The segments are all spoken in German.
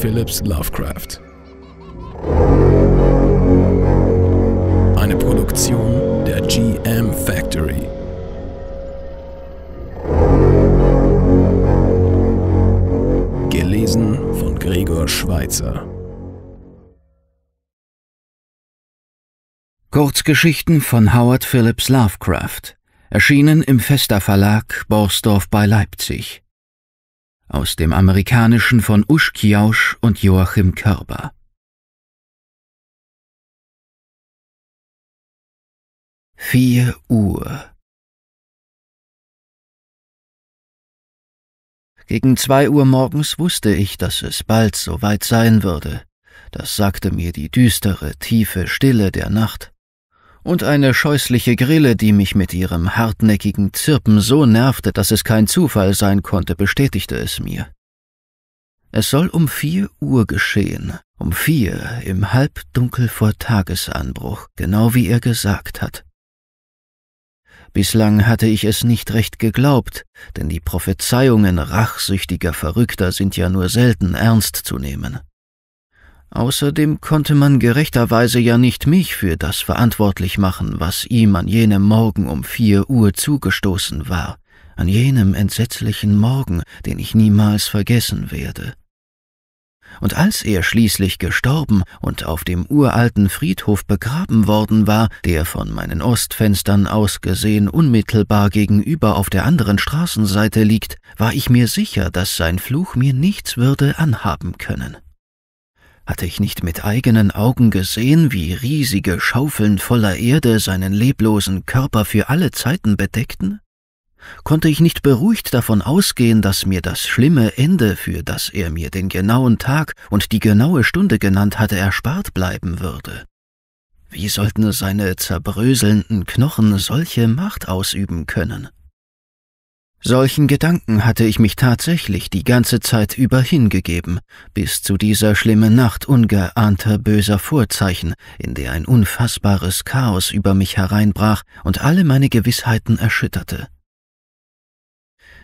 Phillips Lovecraft. Eine Produktion der GM Factory. Gelesen von Gregor Schweitzer. Kurzgeschichten von Howard Phillips Lovecraft, erschienen im Fester Verlag Borsdorf bei Leipzig aus dem Amerikanischen von Uschkiausch und Joachim Körber. Vier Uhr. Gegen zwei Uhr morgens wusste ich, dass es bald so weit sein würde. Das sagte mir die düstere, tiefe Stille der Nacht und eine scheußliche Grille, die mich mit ihrem hartnäckigen Zirpen so nervte, dass es kein Zufall sein konnte, bestätigte es mir. Es soll um vier Uhr geschehen, um vier im Halbdunkel vor Tagesanbruch, genau wie er gesagt hat. Bislang hatte ich es nicht recht geglaubt, denn die Prophezeiungen rachsüchtiger Verrückter sind ja nur selten ernst zu nehmen. Außerdem konnte man gerechterweise ja nicht mich für das verantwortlich machen, was ihm an jenem Morgen um vier Uhr zugestoßen war, an jenem entsetzlichen Morgen, den ich niemals vergessen werde. Und als er schließlich gestorben und auf dem uralten Friedhof begraben worden war, der von meinen Ostfenstern aus gesehen unmittelbar gegenüber auf der anderen Straßenseite liegt, war ich mir sicher, dass sein Fluch mir nichts würde anhaben können. Hatte ich nicht mit eigenen Augen gesehen, wie riesige Schaufeln voller Erde seinen leblosen Körper für alle Zeiten bedeckten? Konnte ich nicht beruhigt davon ausgehen, dass mir das schlimme Ende, für das er mir den genauen Tag und die genaue Stunde genannt hatte, erspart bleiben würde? Wie sollten seine zerbröselnden Knochen solche Macht ausüben können? Solchen Gedanken hatte ich mich tatsächlich die ganze Zeit über hingegeben, bis zu dieser schlimmen Nacht ungeahnter böser Vorzeichen, in der ein unfassbares Chaos über mich hereinbrach und alle meine Gewissheiten erschütterte.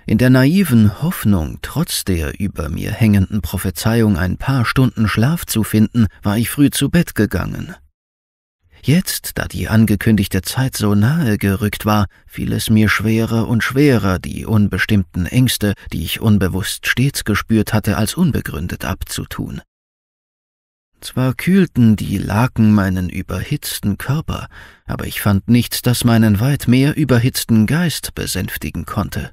In der naiven Hoffnung, trotz der über mir hängenden Prophezeiung ein paar Stunden Schlaf zu finden, war ich früh zu Bett gegangen, Jetzt, da die angekündigte Zeit so nahe gerückt war, fiel es mir schwerer und schwerer, die unbestimmten Ängste, die ich unbewusst stets gespürt hatte, als unbegründet abzutun. Zwar kühlten die Laken meinen überhitzten Körper, aber ich fand nichts, das meinen weit mehr überhitzten Geist besänftigen konnte.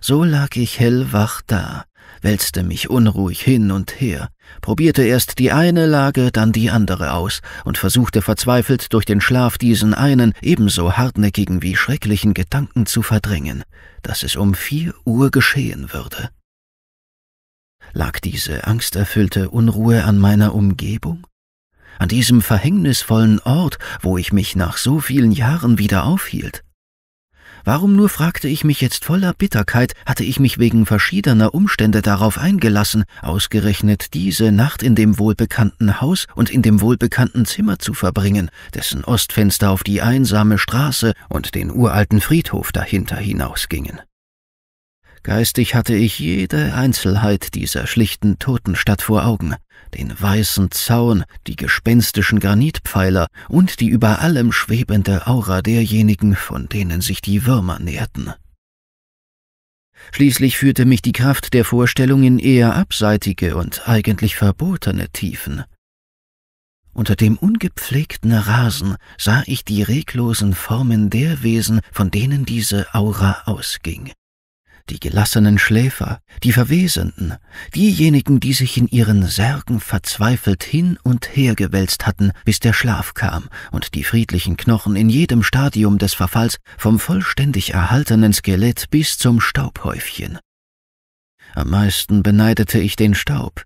So lag ich hellwach da, wälzte mich unruhig hin und her, probierte erst die eine Lage, dann die andere aus und versuchte verzweifelt durch den Schlaf diesen einen ebenso hartnäckigen wie schrecklichen Gedanken zu verdrängen, dass es um vier Uhr geschehen würde. Lag diese angsterfüllte Unruhe an meiner Umgebung? An diesem verhängnisvollen Ort, wo ich mich nach so vielen Jahren wieder aufhielt? Warum nur fragte ich mich jetzt voller Bitterkeit, hatte ich mich wegen verschiedener Umstände darauf eingelassen, ausgerechnet diese Nacht in dem wohlbekannten Haus und in dem wohlbekannten Zimmer zu verbringen, dessen Ostfenster auf die einsame Straße und den uralten Friedhof dahinter hinausgingen. Geistig hatte ich jede Einzelheit dieser schlichten Totenstadt vor Augen, den weißen Zaun, die gespenstischen Granitpfeiler und die über allem schwebende Aura derjenigen, von denen sich die Würmer näherten. Schließlich führte mich die Kraft der Vorstellung in eher abseitige und eigentlich verbotene Tiefen. Unter dem ungepflegten Rasen sah ich die reglosen Formen der Wesen, von denen diese Aura ausging die gelassenen Schläfer, die Verwesenden, diejenigen, die sich in ihren Särgen verzweifelt hin und her gewälzt hatten, bis der Schlaf kam und die friedlichen Knochen in jedem Stadium des Verfalls vom vollständig erhaltenen Skelett bis zum Staubhäufchen. Am meisten beneidete ich den Staub.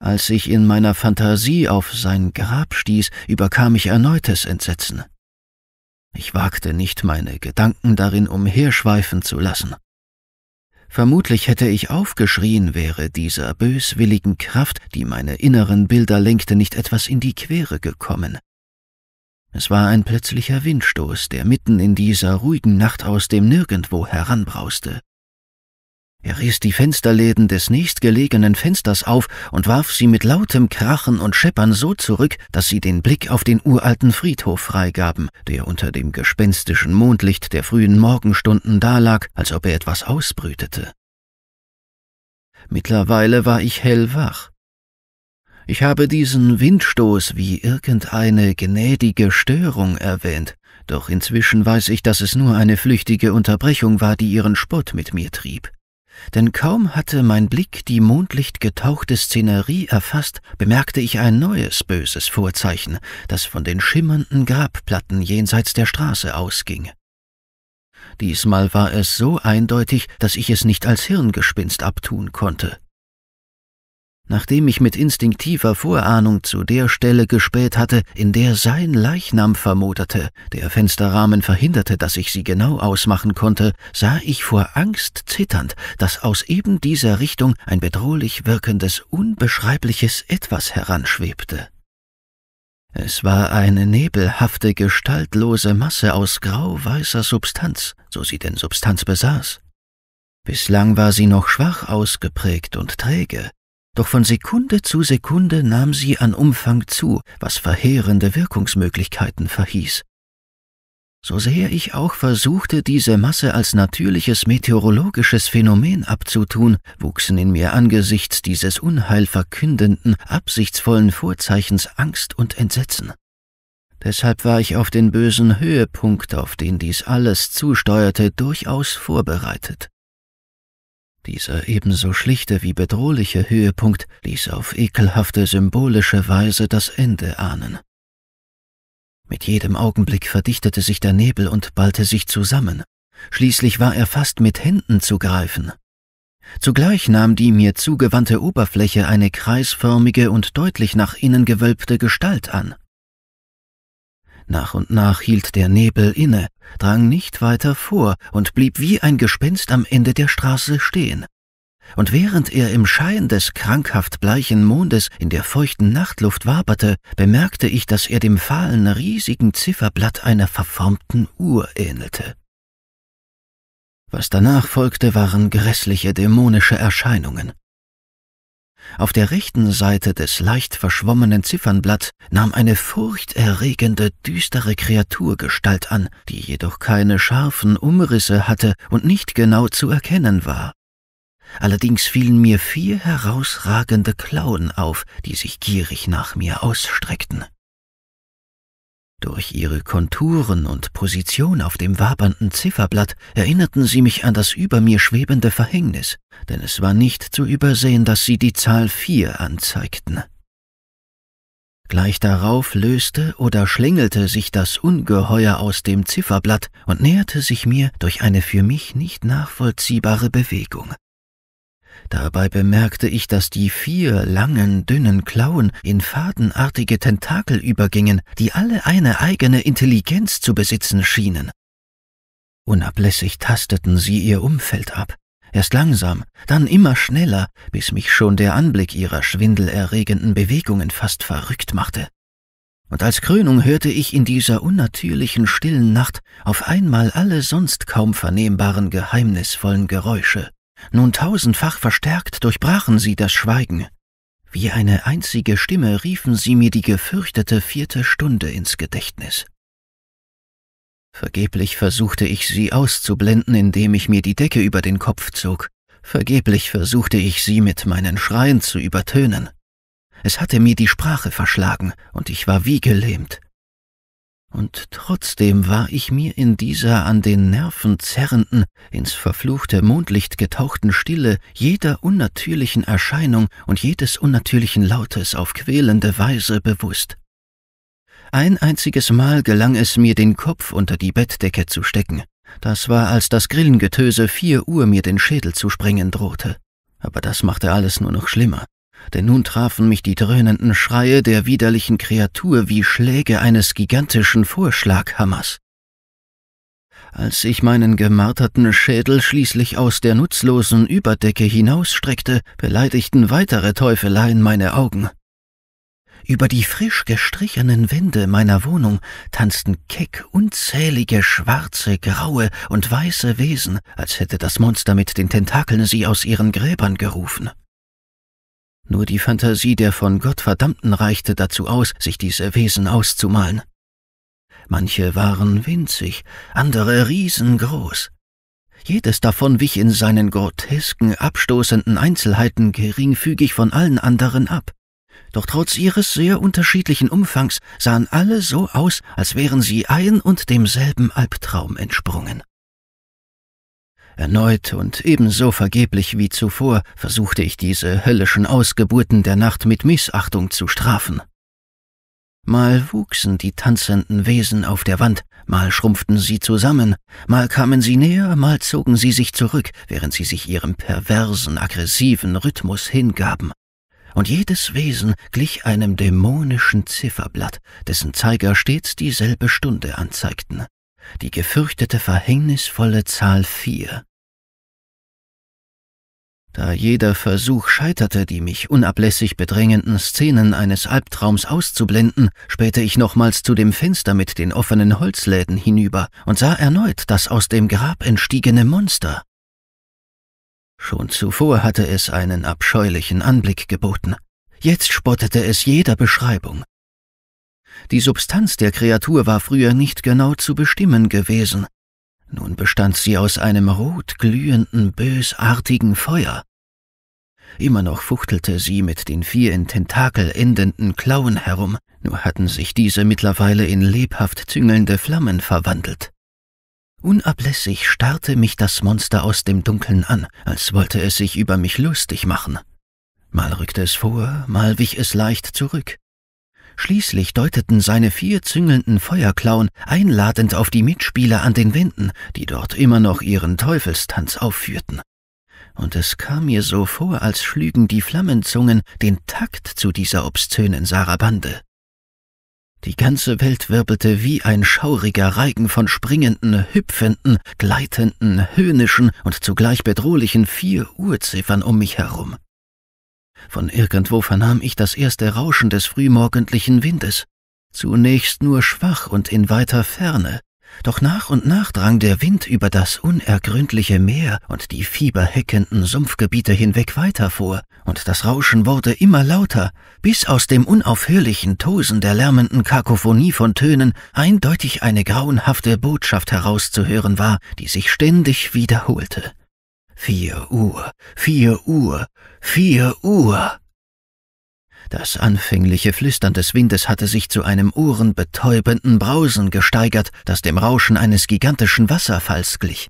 Als ich in meiner Fantasie auf sein Grab stieß, überkam ich erneutes Entsetzen. Ich wagte nicht, meine Gedanken darin umherschweifen zu lassen. Vermutlich hätte ich aufgeschrien, wäre dieser böswilligen Kraft, die meine inneren Bilder lenkte, nicht etwas in die Quere gekommen. Es war ein plötzlicher Windstoß, der mitten in dieser ruhigen Nacht aus dem Nirgendwo heranbrauste. Er riss die Fensterläden des nächstgelegenen Fensters auf und warf sie mit lautem Krachen und Scheppern so zurück, dass sie den Blick auf den uralten Friedhof freigaben, der unter dem gespenstischen Mondlicht der frühen Morgenstunden dalag, als ob er etwas ausbrütete. Mittlerweile war ich hellwach. Ich habe diesen Windstoß wie irgendeine gnädige Störung erwähnt, doch inzwischen weiß ich, dass es nur eine flüchtige Unterbrechung war, die ihren Spott mit mir trieb. Denn kaum hatte mein Blick die mondlichtgetauchte Szenerie erfasst, bemerkte ich ein neues böses Vorzeichen, das von den schimmernden Grabplatten jenseits der Straße ausging. Diesmal war es so eindeutig, dass ich es nicht als Hirngespinst abtun konnte nachdem ich mit instinktiver Vorahnung zu der Stelle gespäht hatte, in der sein Leichnam vermoderte, der Fensterrahmen verhinderte, dass ich sie genau ausmachen konnte, sah ich vor Angst zitternd, dass aus eben dieser Richtung ein bedrohlich wirkendes, unbeschreibliches Etwas heranschwebte. Es war eine nebelhafte, gestaltlose Masse aus grau-weißer Substanz, so sie denn Substanz besaß. Bislang war sie noch schwach ausgeprägt und träge, doch von Sekunde zu Sekunde nahm sie an Umfang zu, was verheerende Wirkungsmöglichkeiten verhieß. So sehr ich auch versuchte, diese Masse als natürliches meteorologisches Phänomen abzutun, wuchsen in mir angesichts dieses unheilverkündenden, absichtsvollen Vorzeichens Angst und Entsetzen. Deshalb war ich auf den bösen Höhepunkt, auf den dies alles zusteuerte, durchaus vorbereitet. Dieser ebenso schlichte wie bedrohliche Höhepunkt ließ auf ekelhafte symbolische Weise das Ende ahnen. Mit jedem Augenblick verdichtete sich der Nebel und ballte sich zusammen. Schließlich war er fast mit Händen zu greifen. Zugleich nahm die mir zugewandte Oberfläche eine kreisförmige und deutlich nach innen gewölbte Gestalt an. Nach und nach hielt der Nebel inne, drang nicht weiter vor und blieb wie ein Gespenst am Ende der Straße stehen. Und während er im Schein des krankhaft bleichen Mondes in der feuchten Nachtluft waberte, bemerkte ich, dass er dem fahlen riesigen Zifferblatt einer verformten Uhr ähnelte. Was danach folgte, waren grässliche dämonische Erscheinungen. Auf der rechten Seite des leicht verschwommenen Ziffernblatt nahm eine furchterregende, düstere Kreatur Gestalt an, die jedoch keine scharfen Umrisse hatte und nicht genau zu erkennen war. Allerdings fielen mir vier herausragende Klauen auf, die sich gierig nach mir ausstreckten. Durch ihre Konturen und Position auf dem wabernden Zifferblatt erinnerten sie mich an das über mir schwebende Verhängnis, denn es war nicht zu übersehen, dass sie die Zahl vier anzeigten. Gleich darauf löste oder schlängelte sich das Ungeheuer aus dem Zifferblatt und näherte sich mir durch eine für mich nicht nachvollziehbare Bewegung. Dabei bemerkte ich, dass die vier langen, dünnen Klauen in fadenartige Tentakel übergingen, die alle eine eigene Intelligenz zu besitzen schienen. Unablässig tasteten sie ihr Umfeld ab, erst langsam, dann immer schneller, bis mich schon der Anblick ihrer schwindelerregenden Bewegungen fast verrückt machte. Und als Krönung hörte ich in dieser unnatürlichen stillen Nacht auf einmal alle sonst kaum vernehmbaren geheimnisvollen Geräusche nun tausendfach verstärkt durchbrachen sie das Schweigen. Wie eine einzige Stimme riefen sie mir die gefürchtete vierte Stunde ins Gedächtnis. Vergeblich versuchte ich sie auszublenden, indem ich mir die Decke über den Kopf zog. Vergeblich versuchte ich sie mit meinen Schreien zu übertönen. Es hatte mir die Sprache verschlagen, und ich war wie gelähmt und trotzdem war ich mir in dieser an den Nerven zerrenden, ins verfluchte Mondlicht getauchten Stille jeder unnatürlichen Erscheinung und jedes unnatürlichen Lautes auf quälende Weise bewusst. Ein einziges Mal gelang es mir, den Kopf unter die Bettdecke zu stecken. Das war, als das Grillengetöse vier Uhr mir den Schädel zu sprengen drohte. Aber das machte alles nur noch schlimmer denn nun trafen mich die dröhnenden Schreie der widerlichen Kreatur wie Schläge eines gigantischen Vorschlaghammers. Als ich meinen gemarterten Schädel schließlich aus der nutzlosen Überdecke hinausstreckte, beleidigten weitere Teufeleien meine Augen. Über die frisch gestrichenen Wände meiner Wohnung tanzten keck unzählige schwarze, graue und weiße Wesen, als hätte das Monster mit den Tentakeln sie aus ihren Gräbern gerufen. Nur die Fantasie der von Gott verdammten reichte dazu aus, sich diese Wesen auszumalen. Manche waren winzig, andere riesengroß. Jedes davon wich in seinen grotesken, abstoßenden Einzelheiten geringfügig von allen anderen ab. Doch trotz ihres sehr unterschiedlichen Umfangs sahen alle so aus, als wären sie ein und demselben Albtraum entsprungen. Erneut und ebenso vergeblich wie zuvor versuchte ich diese höllischen Ausgeburten der Nacht mit Missachtung zu strafen. Mal wuchsen die tanzenden Wesen auf der Wand, mal schrumpften sie zusammen, mal kamen sie näher, mal zogen sie sich zurück, während sie sich ihrem perversen, aggressiven Rhythmus hingaben. Und jedes Wesen glich einem dämonischen Zifferblatt, dessen Zeiger stets dieselbe Stunde anzeigten die gefürchtete verhängnisvolle Zahl vier. Da jeder Versuch scheiterte, die mich unablässig bedrängenden Szenen eines Albtraums auszublenden, spähte ich nochmals zu dem Fenster mit den offenen Holzläden hinüber und sah erneut das aus dem Grab entstiegene Monster. Schon zuvor hatte es einen abscheulichen Anblick geboten. Jetzt spottete es jeder Beschreibung. Die Substanz der Kreatur war früher nicht genau zu bestimmen gewesen. Nun bestand sie aus einem rotglühenden, bösartigen Feuer. Immer noch fuchtelte sie mit den vier in Tentakel endenden Klauen herum, nur hatten sich diese mittlerweile in lebhaft züngelnde Flammen verwandelt. Unablässig starrte mich das Monster aus dem Dunkeln an, als wollte es sich über mich lustig machen. Mal rückte es vor, mal wich es leicht zurück. Schließlich deuteten seine vier züngelnden Feuerklauen einladend auf die Mitspieler an den Wänden, die dort immer noch ihren Teufelstanz aufführten. Und es kam mir so vor, als schlügen die Flammenzungen den Takt zu dieser obszönen Sarabande. Die ganze Welt wirbelte wie ein schauriger Reigen von springenden, hüpfenden, gleitenden, höhnischen und zugleich bedrohlichen vier Uhrziffern um mich herum. Von irgendwo vernahm ich das erste Rauschen des frühmorgendlichen Windes, zunächst nur schwach und in weiter Ferne, doch nach und nach drang der Wind über das unergründliche Meer und die fieberheckenden Sumpfgebiete hinweg weiter vor, und das Rauschen wurde immer lauter, bis aus dem unaufhörlichen Tosen der lärmenden Kakophonie von Tönen eindeutig eine grauenhafte Botschaft herauszuhören war, die sich ständig wiederholte. Vier Uhr, vier Uhr, vier Uhr. Das anfängliche Flüstern des Windes hatte sich zu einem ohrenbetäubenden Brausen gesteigert, das dem Rauschen eines gigantischen Wasserfalls glich.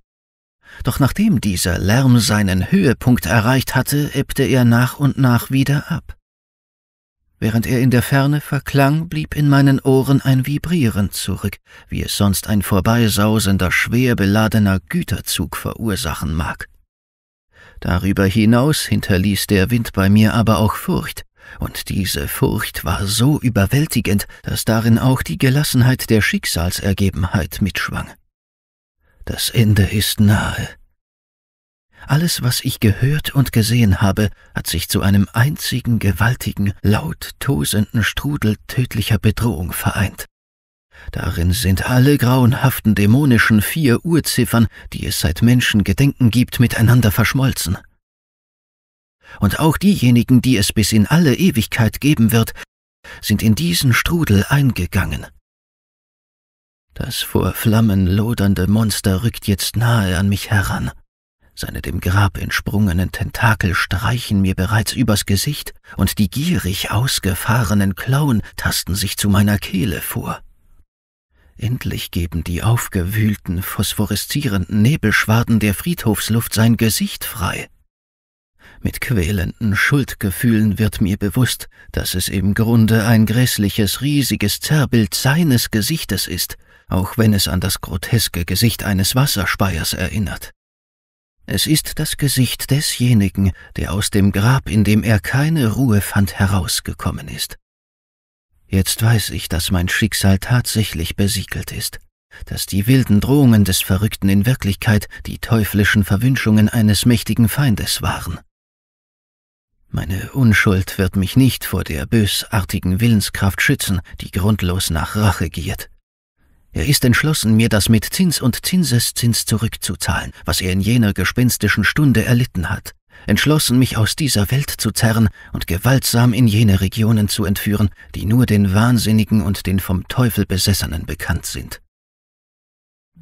Doch nachdem dieser Lärm seinen Höhepunkt erreicht hatte, ebbte er nach und nach wieder ab. Während er in der Ferne verklang, blieb in meinen Ohren ein Vibrieren zurück, wie es sonst ein vorbeisausender, schwer beladener Güterzug verursachen mag. Darüber hinaus hinterließ der Wind bei mir aber auch Furcht, und diese Furcht war so überwältigend, dass darin auch die Gelassenheit der Schicksalsergebenheit mitschwang. Das Ende ist nahe. Alles, was ich gehört und gesehen habe, hat sich zu einem einzigen gewaltigen, laut tosenden Strudel tödlicher Bedrohung vereint. Darin sind alle grauenhaften dämonischen vier Urziffern, die es seit Menschengedenken gibt, miteinander verschmolzen. Und auch diejenigen, die es bis in alle Ewigkeit geben wird, sind in diesen Strudel eingegangen. Das vor Flammen lodernde Monster rückt jetzt nahe an mich heran. Seine dem Grab entsprungenen Tentakel streichen mir bereits übers Gesicht, und die gierig ausgefahrenen Klauen tasten sich zu meiner Kehle vor. Endlich geben die aufgewühlten, phosphoreszierenden Nebelschwaden der Friedhofsluft sein Gesicht frei. Mit quälenden Schuldgefühlen wird mir bewusst, dass es im Grunde ein grässliches, riesiges Zerrbild seines Gesichtes ist, auch wenn es an das groteske Gesicht eines Wasserspeiers erinnert. Es ist das Gesicht desjenigen, der aus dem Grab, in dem er keine Ruhe fand, herausgekommen ist. Jetzt weiß ich, dass mein Schicksal tatsächlich besiegelt ist, dass die wilden Drohungen des Verrückten in Wirklichkeit die teuflischen Verwünschungen eines mächtigen Feindes waren. Meine Unschuld wird mich nicht vor der bösartigen Willenskraft schützen, die grundlos nach Rache giert. Er ist entschlossen, mir das mit Zins und Zinseszins zurückzuzahlen, was er in jener gespenstischen Stunde erlitten hat entschlossen, mich aus dieser Welt zu zerren und gewaltsam in jene Regionen zu entführen, die nur den Wahnsinnigen und den vom Teufel Besessenen bekannt sind.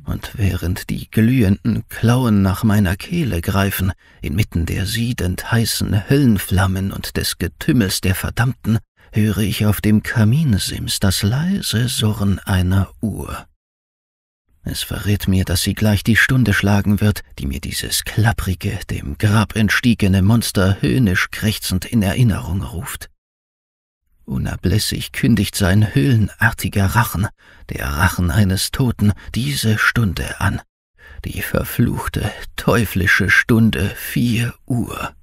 Und während die glühenden Klauen nach meiner Kehle greifen, inmitten der siedend heißen Höllenflammen und des Getümmels der Verdammten, höre ich auf dem Kaminsims das leise Surren einer Uhr. Es verrät mir, dass sie gleich die Stunde schlagen wird, die mir dieses klapprige, dem Grab entstiegene Monster höhnisch krächzend in Erinnerung ruft. Unablässig kündigt sein höhlenartiger Rachen, der Rachen eines Toten, diese Stunde an. Die verfluchte, teuflische Stunde vier Uhr.